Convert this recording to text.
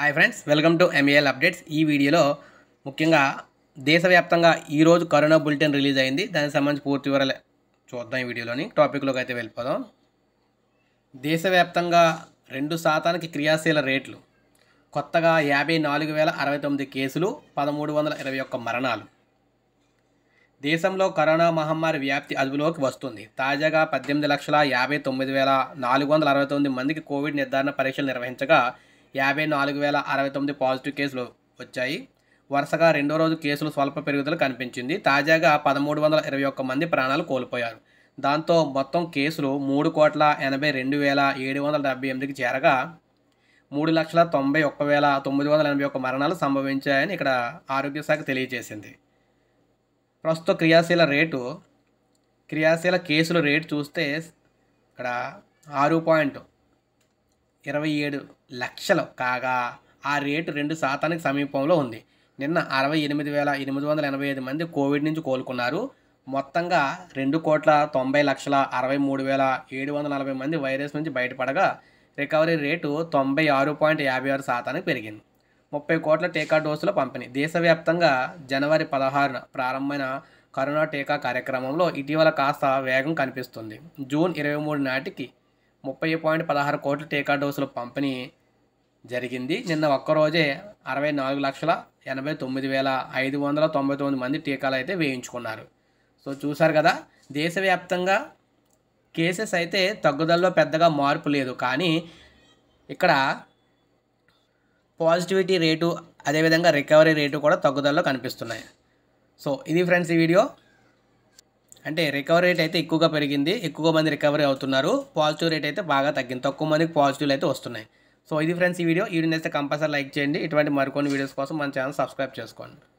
hi friends welcome to MAL updates ఈ వీడియోలో ముఖ్యంగా దేశవ్యాప్తంగా ఈరోజు కరోనా బులెటిన్ రిలీజ్ అయింది దానికి సంబంధించి పూర్తి వివరాలు చూద్దాం ఈ వీడియోలోని టాపిక్లోకి అయితే వెళ్ళిపోదాం దేశవ్యాప్తంగా రెండు శాతానికి క్రియాశీల రేట్లు కొత్తగా యాభై నాలుగు వేల అరవై తొమ్మిది కేసులు పదమూడు వందల ఇరవై ఒక్క మరణాలు దేశంలో కరోనా మహమ్మారి వ్యాప్తి అదుపులోకి వస్తుంది తాజాగా పద్దెనిమిది లక్షల యాభై తొమ్మిది వేల నాలుగు వందల అరవై తొమ్మిది మందికి కోవిడ్ నిర్ధారణ పరీక్షలు నిర్వహించగా యాభై నాలుగు వేల అరవై తొమ్మిది పాజిటివ్ కేసులు వచ్చాయి వరుసగా రెండో రోజు కేసులు స్వల్ప పెరుగుదల కనిపించింది తాజాగా పదమూడు వందల ఇరవై ఒక్క మంది ప్రాణాలు కోల్పోయారు దాంతో మొత్తం కేసులు మూడు కోట్ల ఎనభై రెండు వేల ఏడు వందల డెబ్బై ఎనిమిదికి చేరగా మూడు లక్షల తొంభై ఒక్క వేల తొమ్మిది వందల ఎనభై ఒక్క మరణాలు సంభవించాయని ఇక్కడ ఆరోగ్య శాఖ తెలియజేసింది ప్రస్తుత క్రియాశీల రేటు క్రియాశీల కేసుల రేటు చూస్తే ఇక్కడ ఆరు పాయింట్ ఇరవై ఏడు లక్షలు కాగా ఆ రేటు రెండు శాతానికి సమీపంలో ఉంది నిన్న అరవై ఎనిమిది వేల ఎనిమిది వందల ఎనభై ఐదు మంది కోవిడ్ నుంచి కోలుకున్నారు మొత్తంగా రెండు కోట్ల తొంభై లక్షల అరవై మూడు వేల ఏడు వందల నలభై మంది వైరస్ నుంచి బయటపడగా రికవరీ రేటు తొంభై ఆరు పాయింట్ యాభై ఆరు శాతానికి పెరిగింది ముప్పై కోట్ల టీకా డోసుల పంపిణీ దేశవ్యాప్తంగా జనవరి పదహారున ప్రారంభమైన కరోనా టీకా కార్యక్రమంలో ఇటీవల కాస్త వేగం కనిపిస్తుంది జూన్ ఇరవై మూడు నాటికి ముప్పై పాయింట్ పదహారు కోట్ల టీకా డోసులు పంపిణీ జరిగింది నిన్న ఒక్కరోజే అరవై నాలుగు లక్షల ఎనభై తొమ్మిది వేల ఐదు వందల తొంభై తొమ్మిది మంది టీకాలు అయితే వేయించుకున్నారు సో చూశారు కదా దేశవ్యాప్తంగా కేసెస్ అయితే తగ్గుదలలో పెద్దగా మార్పు లేదు కానీ ఇక్కడ పాజిటివిటీ రేటు అదేవిధంగా రికవరీ రేటు కూడా తగ్గుదలలో కనిపిస్తున్నాయి సో ఇది ఫ్రెండ్స్ ఈ వీడియో అంటే రికవరీ రేట్ అయితే ఎక్కువగా పెరిగింది ఎక్కువ మంది రికవరీ అవుతున్నారు పాజిటివ్ రేట్ అయితే బాగా తగ్గింది తక్కువ మందికి పాజిటివ్లు అయితే వస్తున్నాయి సో ఇది ఫ్రెండ్స్ ఈ వీడియో ఈ వీడియో అయితే కంపల్సరీ లైక్ చేయండి ఇటువంటి మరికొన్ని వీడియోస్ కోసం మన ఛానల్ సబ్స్క్రైబ్ చేసుకోండి